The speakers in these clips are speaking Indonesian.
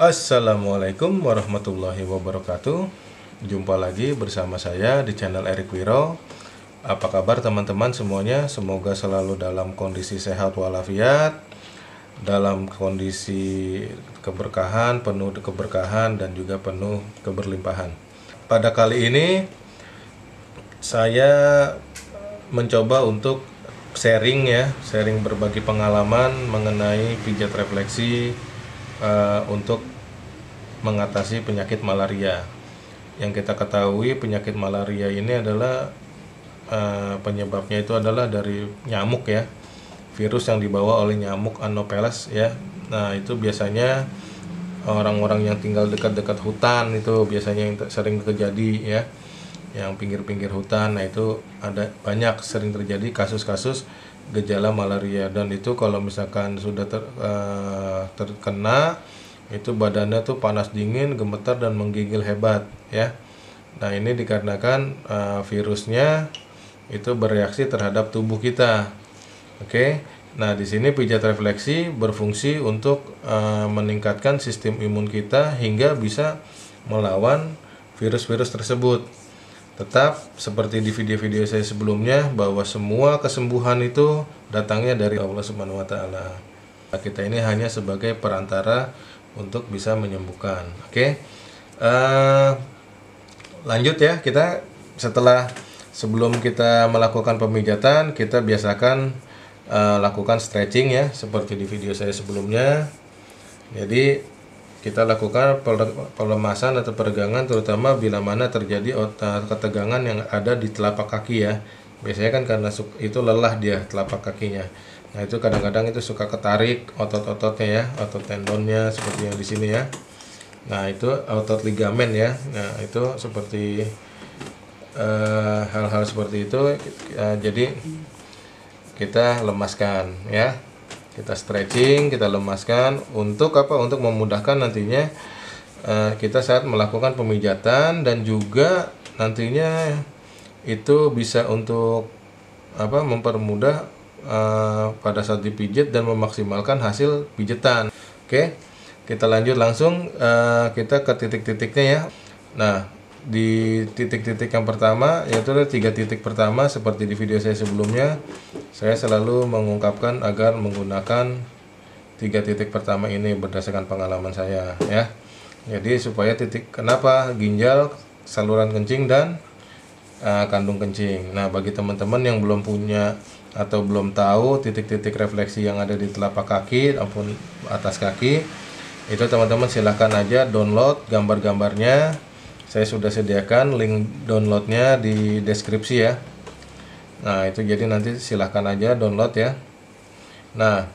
Assalamualaikum warahmatullahi wabarakatuh Jumpa lagi bersama saya di channel Erik Wiro Apa kabar teman-teman semuanya? Semoga selalu dalam kondisi sehat walafiat Dalam kondisi keberkahan, penuh keberkahan dan juga penuh keberlimpahan Pada kali ini saya mencoba untuk sharing ya Sharing berbagi pengalaman mengenai pijat refleksi uh, untuk mengatasi penyakit malaria. Yang kita ketahui penyakit malaria ini adalah uh, penyebabnya itu adalah dari nyamuk ya. Virus yang dibawa oleh nyamuk Anopheles ya. Nah, itu biasanya orang-orang yang tinggal dekat-dekat hutan itu biasanya yang sering terjadi ya. Yang pinggir-pinggir hutan nah itu ada banyak sering terjadi kasus-kasus gejala malaria dan itu kalau misalkan sudah ter, uh, terkena itu badannya tuh panas dingin, gemetar dan menggigil hebat ya. Nah, ini dikarenakan uh, virusnya itu bereaksi terhadap tubuh kita. Oke. Okay? Nah, di sini pijat refleksi berfungsi untuk uh, meningkatkan sistem imun kita hingga bisa melawan virus-virus tersebut. Tetap seperti di video-video saya sebelumnya bahwa semua kesembuhan itu datangnya dari Allah Subhanahu wa taala. Kita ini hanya sebagai perantara untuk bisa menyembuhkan. Oke, okay? uh, eh, lanjut ya kita setelah sebelum kita melakukan pemijatan kita biasakan uh, lakukan stretching ya seperti di video saya sebelumnya. Jadi kita lakukan pelemasan atau peregangan terutama bila mana terjadi otak ketegangan yang ada di telapak kaki ya biasanya kan karena itu lelah dia telapak kakinya Nah itu kadang-kadang itu suka ketarik otot-ototnya ya, otot tendonnya seperti yang di sini ya. Nah itu otot ligamen ya. Nah itu seperti eh, hal-hal uh, seperti itu. Uh, jadi kita lemaskan ya, kita stretching, kita lemaskan untuk apa? Untuk memudahkan nantinya uh, kita saat melakukan pemijatan dan juga nantinya itu bisa untuk apa mempermudah Eh, pada saat dipijit dan memaksimalkan hasil pijetan. Oke, kita lanjut langsung uh, kita ke titik-titiknya ya. Nah, di titik-titik yang pertama yaitu ada tiga titik pertama seperti di video saya sebelumnya saya selalu mengungkapkan agar menggunakan tiga titik pertama ini berdasarkan pengalaman saya ya jadi supaya titik kenapa ginjal saluran kencing dan uh, kandung kencing nah bagi teman-teman yang belum punya atau belum tahu titik-titik refleksi yang ada di telapak kaki ataupun atas kaki itu teman-teman silahkan aja download gambar-gambarnya saya sudah sediakan link downloadnya di deskripsi ya nah itu jadi nanti silahkan aja download ya nah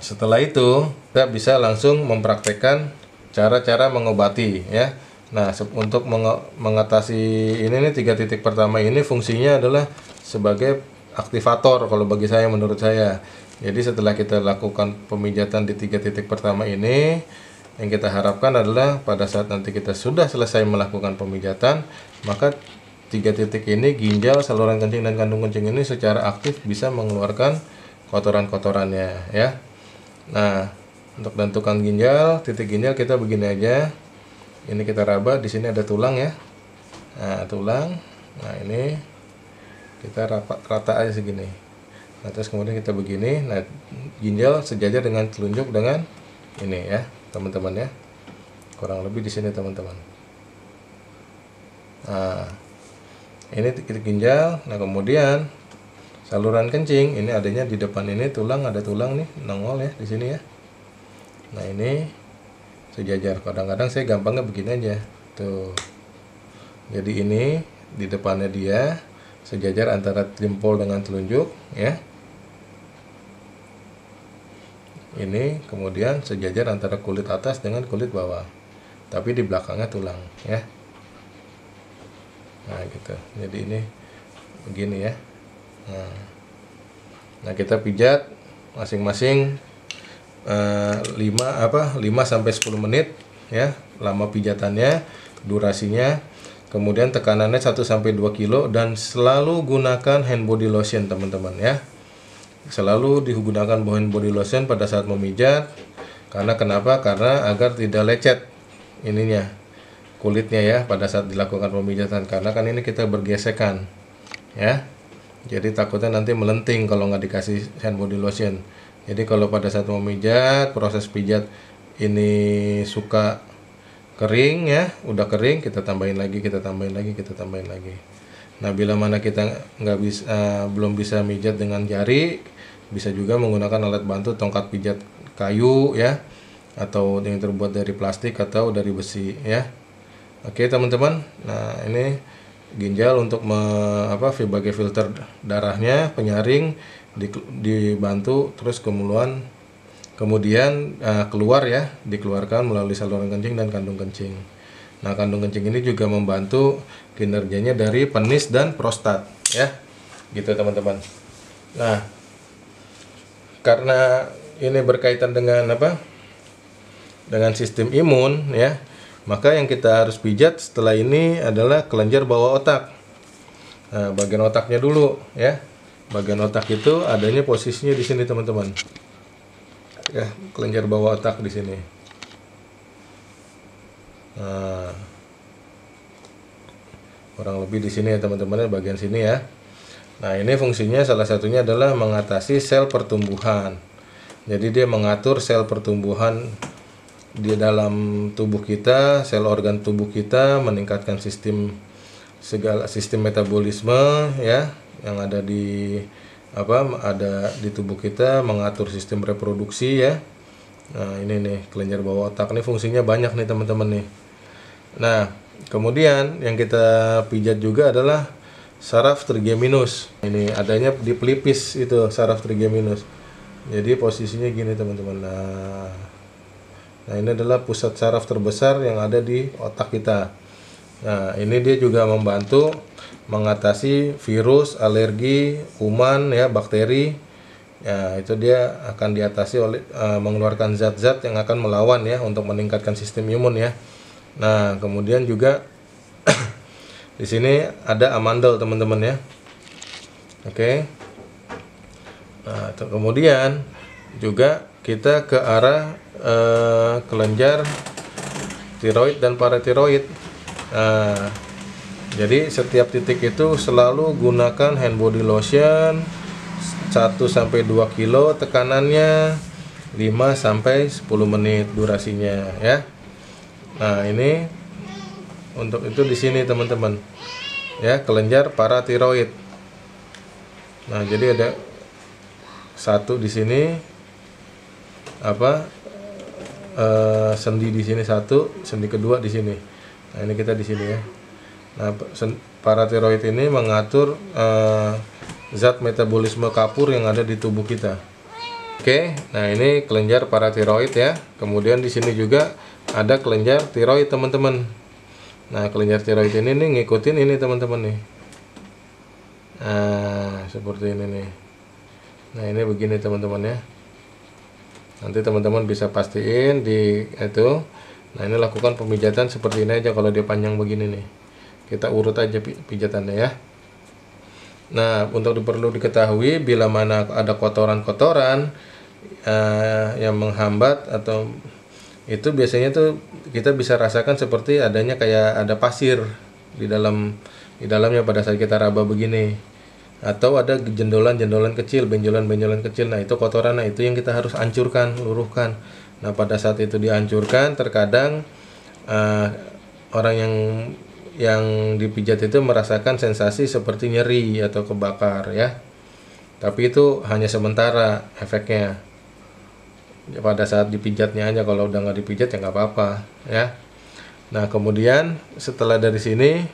setelah itu kita bisa langsung mempraktekkan cara-cara mengobati ya nah untuk mengatasi ini nih tiga titik pertama ini fungsinya adalah sebagai aktivator kalau bagi saya menurut saya. Jadi setelah kita lakukan pemijatan di tiga titik pertama ini, yang kita harapkan adalah pada saat nanti kita sudah selesai melakukan pemijatan, maka tiga titik ini ginjal, saluran kencing dan kandung kencing ini secara aktif bisa mengeluarkan kotoran-kotorannya ya. Nah, untuk bentukan ginjal, titik ginjal kita begini aja. Ini kita raba, di sini ada tulang ya. Nah, tulang. Nah, ini kita rapat rata aja segini nah, terus kemudian kita begini nah ginjal sejajar dengan telunjuk dengan ini ya teman-teman ya kurang lebih di sini teman-teman nah ini ginjal nah kemudian saluran kencing ini adanya di depan ini tulang ada tulang nih nongol ya di sini ya nah ini sejajar kadang-kadang saya gampangnya begini aja tuh jadi ini di depannya dia sejajar antara jempol dengan telunjuk ya ini kemudian sejajar antara kulit atas dengan kulit bawah tapi di belakangnya tulang ya nah gitu jadi ini begini ya nah, nah kita pijat masing-masing uh, eh, 5 apa 5 sampai 10 menit ya lama pijatannya durasinya Kemudian tekanannya 1 sampai 2 kilo dan selalu gunakan hand body lotion teman-teman ya. Selalu digunakan hand body lotion pada saat memijat. Karena kenapa? Karena agar tidak lecet ininya kulitnya ya pada saat dilakukan pemijatan karena kan ini kita bergesekan ya. Jadi takutnya nanti melenting kalau nggak dikasih hand body lotion. Jadi kalau pada saat memijat proses pijat ini suka kering ya udah kering kita tambahin lagi kita tambahin lagi kita tambahin lagi nah bila mana kita nggak bisa uh, eh, belum bisa mijat dengan jari bisa juga menggunakan alat bantu tongkat pijat kayu ya atau yang terbuat dari plastik atau dari besi ya oke teman-teman nah ini ginjal untuk me, apa sebagai filter darahnya penyaring dibantu terus kemuluan kemudian uh, keluar ya dikeluarkan melalui saluran kencing dan kandung kencing nah kandung kencing ini juga membantu kinerjanya dari penis dan prostat ya gitu teman-teman nah karena ini berkaitan dengan apa dengan sistem imun ya maka yang kita harus pijat setelah ini adalah kelenjar bawah otak nah, bagian otaknya dulu ya bagian otak itu adanya posisinya di sini teman-teman ya kelenjar bawah otak di sini nah kurang lebih di sini ya teman-teman ya, bagian sini ya nah ini fungsinya salah satunya adalah mengatasi sel pertumbuhan jadi dia mengatur sel pertumbuhan di dalam tubuh kita sel organ tubuh kita meningkatkan sistem segala sistem metabolisme ya yang ada di apa ada di tubuh kita mengatur sistem reproduksi ya. Nah, ini nih kelenjar bawah otak nih fungsinya banyak nih teman-teman nih. Nah, kemudian yang kita pijat juga adalah saraf trigeminus. Ini adanya di pelipis itu saraf trigeminus. Jadi posisinya gini teman-teman. Nah, nah ini adalah pusat saraf terbesar yang ada di otak kita. Nah, ini dia juga membantu mengatasi virus, alergi, kuman ya, bakteri. Ya, itu dia akan diatasi oleh uh, mengeluarkan zat-zat yang akan melawan ya untuk meningkatkan sistem imun ya. Nah, kemudian juga di sini ada amandel teman-teman ya. Oke. Okay. Nah, kemudian juga kita ke arah uh, kelenjar tiroid dan paratiroid. Nah, jadi setiap titik itu selalu gunakan hand body lotion 1 sampai 2 kilo tekanannya 5 sampai 10 menit durasinya ya. Nah, ini untuk itu di sini teman-teman. Ya, kelenjar paratiroid. Nah, jadi ada satu di sini apa e, sendi di sini satu, sendi kedua di sini. Nah, ini kita di sini ya. Nah, paratiroid ini mengatur uh, zat metabolisme kapur yang ada di tubuh kita. Oke, nah ini kelenjar paratiroid ya. Kemudian di sini juga ada kelenjar tiroid teman-teman. Nah, kelenjar tiroid ini nih ngikutin ini teman-teman nih. Nah, seperti ini nih. Nah, ini begini teman-teman ya. Nanti teman-teman bisa pastiin di itu. Nah, ini lakukan pemijatan seperti ini aja kalau dia panjang begini nih kita urut aja pijatannya ya nah untuk perlu diketahui bila mana ada kotoran-kotoran uh, yang menghambat atau itu biasanya tuh kita bisa rasakan seperti adanya kayak ada pasir di dalam di dalamnya pada saat kita raba begini atau ada jendolan-jendolan kecil, benjolan-benjolan kecil. Nah, itu kotoran. Nah, itu yang kita harus hancurkan, luruhkan. Nah, pada saat itu dihancurkan, terkadang uh, orang yang yang dipijat itu merasakan sensasi seperti nyeri atau kebakar ya. Tapi itu hanya sementara efeknya. Ya, pada saat dipijatnya aja kalau udah nggak dipijat ya nggak apa-apa ya. Nah kemudian setelah dari sini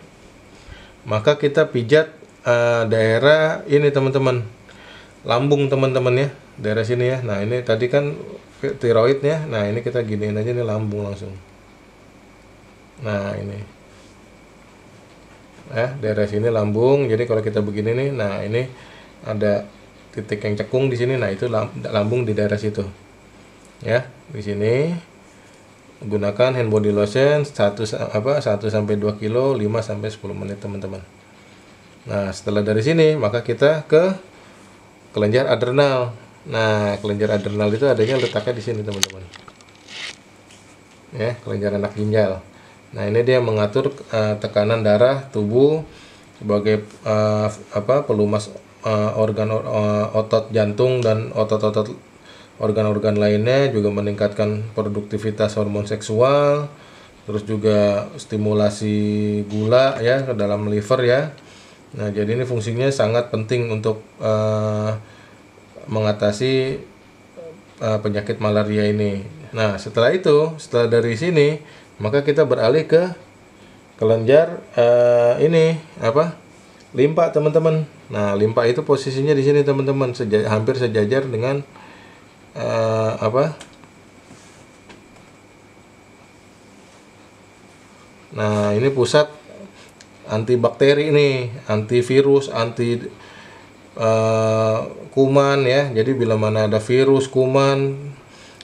maka kita pijat uh, daerah ini teman-teman lambung teman-teman ya daerah sini ya. Nah ini tadi kan tiroidnya. Nah ini kita giniin aja nih lambung langsung. Nah ini eh daerah sini lambung jadi kalau kita begini nih nah ini ada titik yang cekung di sini nah itu lambung di daerah situ ya di sini gunakan hand body lotion 1 apa 1 sampai 2 kilo 5 sampai 10 menit teman-teman nah setelah dari sini maka kita ke kelenjar adrenal nah kelenjar adrenal itu adanya letaknya di sini teman-teman ya kelenjar anak ginjal Nah, ini dia mengatur uh, tekanan darah tubuh sebagai uh, apa pelumas uh, organ uh, otot jantung dan otot-otot organ-organ lainnya juga meningkatkan produktivitas hormon seksual terus juga stimulasi gula ya ke dalam liver ya. Nah, jadi ini fungsinya sangat penting untuk uh, mengatasi uh, penyakit malaria ini. Nah, setelah itu, setelah dari sini maka kita beralih ke kelenjar uh, ini apa limpa teman-teman nah limpa itu posisinya di sini teman-teman seja, hampir sejajar dengan uh, apa nah ini pusat antibakteri ini antivirus anti uh, kuman ya jadi bila mana ada virus kuman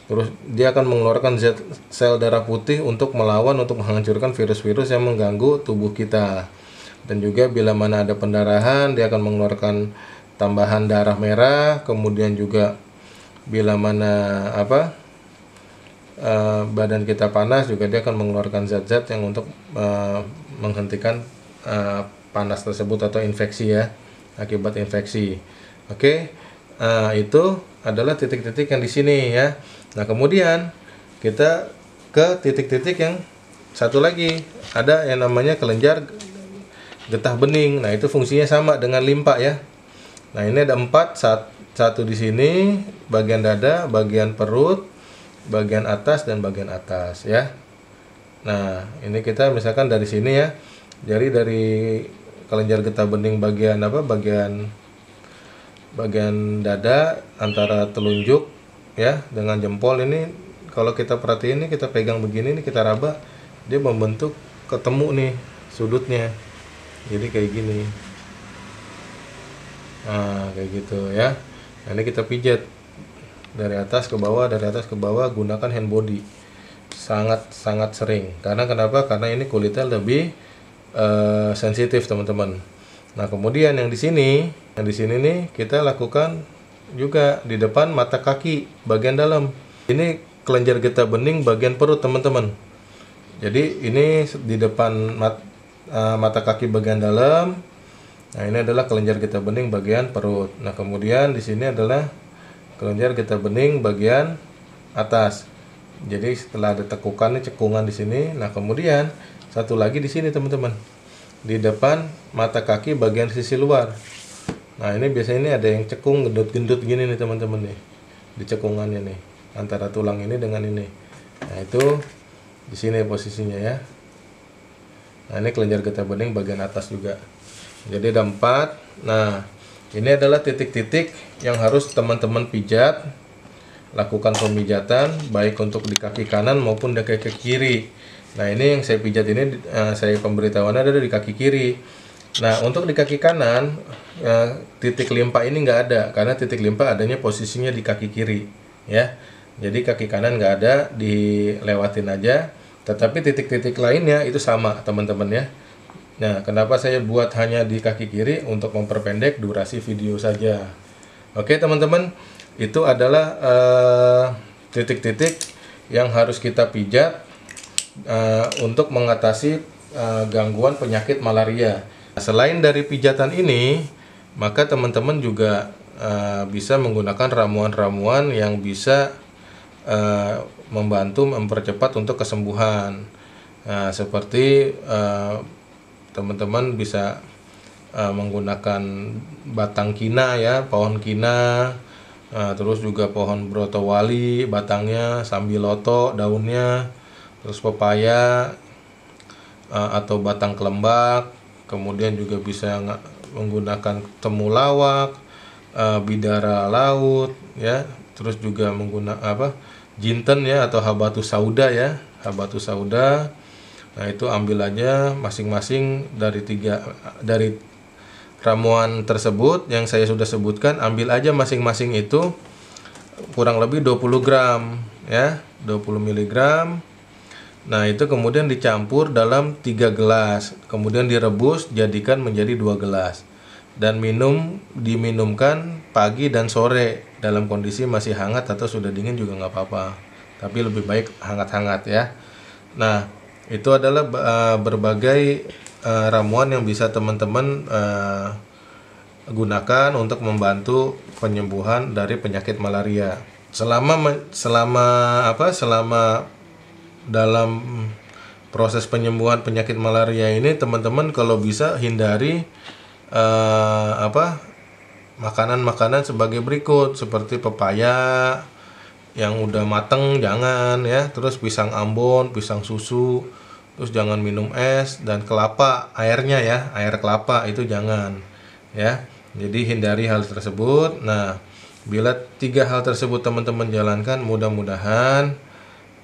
Terus dia akan mengeluarkan zat sel darah putih untuk melawan untuk menghancurkan virus-virus yang mengganggu tubuh kita. Dan juga bila mana ada pendarahan, dia akan mengeluarkan tambahan darah merah, kemudian juga bila mana apa? Eh, badan kita panas juga dia akan mengeluarkan zat-zat yang untuk uh, menghentikan uh, panas tersebut atau infeksi ya, akibat infeksi. Oke. Okay? uh, itu adalah titik-titik yang di sini ya. Nah kemudian kita ke titik-titik yang satu lagi ada yang namanya kelenjar getah bening. Nah itu fungsinya sama dengan limpa ya. Nah ini ada empat satu di sini bagian dada, bagian perut, bagian atas dan bagian atas ya. Nah ini kita misalkan dari sini ya. Jadi dari kelenjar getah bening bagian apa? Bagian bagian dada antara telunjuk ya dengan jempol ini kalau kita perhatiin ini kita pegang begini ini kita raba dia membentuk ketemu nih sudutnya jadi kayak gini nah kayak gitu ya nah, ini kita pijat dari atas ke bawah dari atas ke bawah gunakan hand body sangat sangat sering karena kenapa karena ini kulitnya lebih uh, sensitif teman-teman nah kemudian yang di sini yang di sini nih kita lakukan juga di depan mata kaki bagian dalam. Ini kelenjar getah bening bagian perut teman-teman. Jadi ini di depan mat, uh, mata kaki bagian dalam. Nah ini adalah kelenjar getah bening bagian perut. Nah kemudian di sini adalah kelenjar getah bening bagian atas. Jadi setelah ada tekukan cekungan di sini. Nah kemudian satu lagi di sini teman-teman di depan mata kaki bagian sisi luar. Nah ini biasanya ini ada yang cekung gendut-gendut gini nih teman-teman nih di cekungan ini antara tulang ini dengan ini. Nah itu di sini posisinya ya. Nah ini kelenjar getah bening bagian atas juga. Jadi ada empat. Nah ini adalah titik-titik yang harus teman-teman pijat lakukan pemijatan baik untuk di kaki kanan maupun di kaki kiri. Nah ini yang saya pijat ini eh, saya pemberitahuan ada di kaki kiri Nah, untuk di kaki kanan, eh, titik limpa ini nggak ada karena titik limpa adanya posisinya di kaki kiri, ya. Jadi kaki kanan nggak ada, dilewatin aja. Tetapi titik-titik lainnya itu sama, teman-teman ya. Nah, kenapa saya buat hanya di kaki kiri untuk memperpendek durasi video saja. Oke, teman-teman, itu adalah eh, titik-titik uh, yang harus kita pijat uh, eh, untuk mengatasi uh, gangguan penyakit malaria Selain dari pijatan ini, maka teman-teman juga uh, bisa menggunakan ramuan-ramuan yang bisa uh, membantu mempercepat untuk kesembuhan. Nah, seperti eh, teman-teman uh, bisa uh, menggunakan batang kina ya, pohon kina, uh, terus juga pohon brotowali, batangnya, sambiloto, daunnya, terus pepaya uh, atau batang kelembak kemudian juga bisa menggunakan temulawak e, eh, bidara laut ya terus juga menggunakan apa jinten ya atau habatus sauda ya habatus sauda nah itu ambil aja masing-masing dari tiga dari ramuan tersebut yang saya sudah sebutkan ambil aja masing-masing itu kurang lebih 20 gram ya 20 miligram Nah, itu kemudian dicampur dalam tiga gelas, kemudian direbus jadikan menjadi dua gelas. Dan minum diminumkan pagi dan sore dalam kondisi masih hangat atau sudah dingin juga nggak apa-apa. Tapi lebih baik hangat-hangat ya. Nah, itu adalah uh, berbagai uh, ramuan yang bisa teman-teman uh, gunakan untuk membantu penyembuhan dari penyakit malaria. Selama selama apa? Selama dalam mm, proses penyembuhan penyakit malaria ini teman-teman kalau bisa hindari uh, apa makanan-makanan sebagai berikut seperti pepaya yang udah mateng jangan ya terus pisang ambon pisang susu terus jangan minum es dan kelapa airnya ya air kelapa itu jangan ya jadi hindari hal tersebut nah bila tiga hal tersebut teman-teman jalankan mudah-mudahan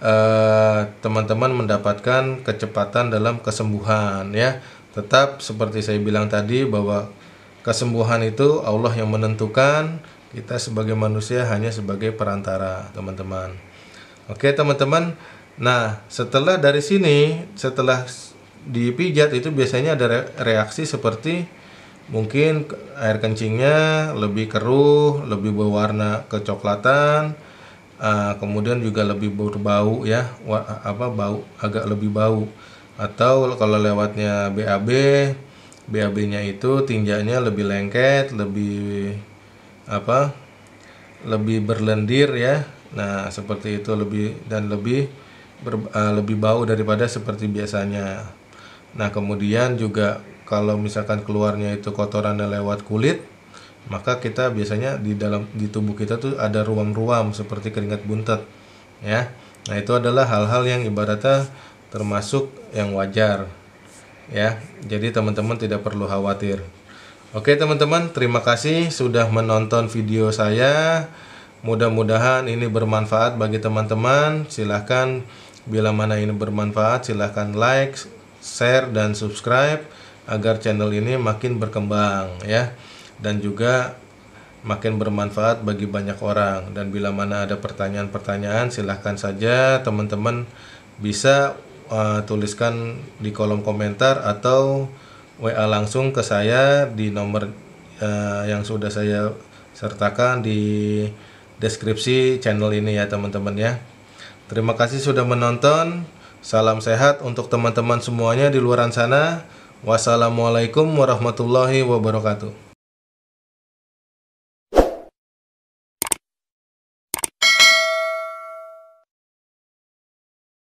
Eh, teman-teman uh, mendapatkan kecepatan dalam kesembuhan ya. Tetap seperti saya bilang tadi bahwa kesembuhan itu Allah yang menentukan, kita sebagai manusia hanya sebagai perantara, teman-teman. Oke, teman-teman. Nah, setelah dari sini, setelah dipijat itu biasanya ada reaksi seperti mungkin air kencingnya lebih keruh, lebih berwarna kecoklatan, Eh, kemudian juga lebih berbau ya apa bau agak lebih bau atau kalau lewatnya BAB BAB-nya itu tinjanya lebih lengket lebih apa lebih berlendir ya nah seperti itu lebih dan lebih ber, uh, lebih bau daripada seperti biasanya nah kemudian juga kalau misalkan keluarnya itu kotorannya lewat kulit maka kita biasanya di dalam di tubuh kita tuh ada ruam-ruam seperti keringat buntet ya nah itu adalah hal-hal yang ibaratnya termasuk yang wajar ya jadi teman-teman tidak perlu khawatir oke teman-teman terima kasih sudah menonton video saya mudah-mudahan ini bermanfaat bagi teman-teman silahkan bila mana ini bermanfaat silahkan like share dan subscribe agar channel ini makin berkembang ya dan juga makin bermanfaat bagi banyak orang dan bila mana ada pertanyaan-pertanyaan silahkan saja teman-teman bisa uh, tuliskan di kolom komentar atau WA langsung ke saya di nomor uh, yang sudah saya sertakan di deskripsi channel ini ya teman-teman ya terima kasih sudah menonton salam sehat untuk teman-teman semuanya di luar sana wassalamualaikum warahmatullahi wabarakatuh